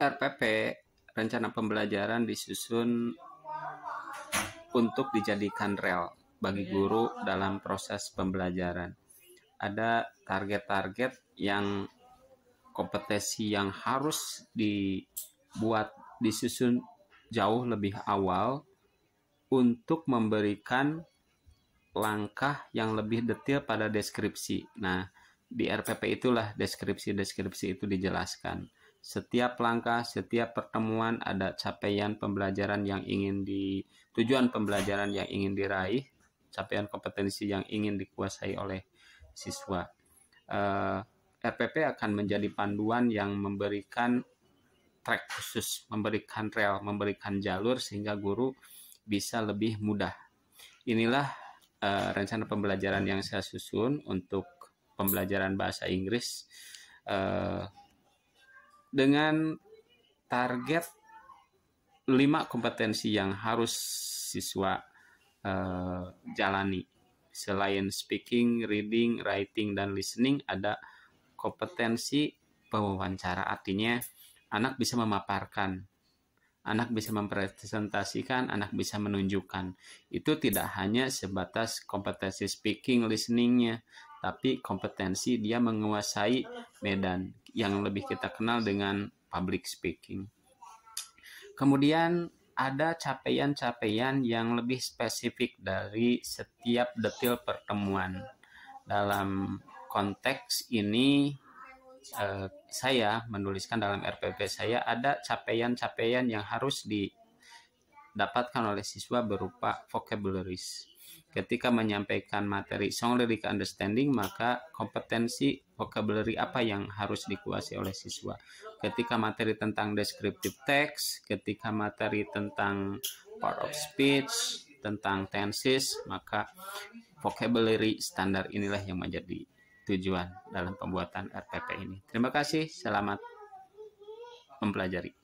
RPP rencana pembelajaran disusun untuk dijadikan rel bagi guru dalam proses pembelajaran. Ada target-target yang kompetensi yang harus dibuat disusun jauh lebih awal untuk memberikan langkah yang lebih detail pada deskripsi. Nah, di RPP itulah deskripsi-deskripsi itu dijelaskan. Setiap langkah, setiap pertemuan ada capaian pembelajaran yang ingin di tujuan pembelajaran yang ingin diraih, capaian kompetensi yang ingin dikuasai oleh siswa. Uh, eh, RPP akan menjadi panduan yang memberikan track khusus, memberikan rel, memberikan jalur sehingga guru bisa lebih mudah. Inilah uh, rencana pembelajaran yang saya susun untuk pembelajaran bahasa Inggris uh, dengan target lima kompetensi yang harus siswa uh, jalani. Selain speaking, reading, writing, dan listening, ada kompetensi pewawancara. Artinya, anak bisa memaparkan, anak bisa mempresentasikan, anak bisa menunjukkan. Itu tidak hanya sebatas kompetensi speaking, listeningnya, tapi kompetensi dia menguasai medan yang lebih kita kenal dengan public speaking. Kemudian ada capaian-capaian yang lebih spesifik dari setiap detil pertemuan. Dalam konteks ini eh, saya menuliskan dalam RPP saya ada capaian-capaian yang harus di dapatkan oleh siswa berupa vocabularies. Ketika menyampaikan materi song lyric understanding, maka kompetensi vocabulary apa yang harus dikuasai oleh siswa. Ketika materi tentang descriptive text, ketika materi tentang part of speech, tentang tenses, maka vocabulary standar inilah yang menjadi tujuan dalam pembuatan RPP ini. Terima kasih, selamat mempelajari.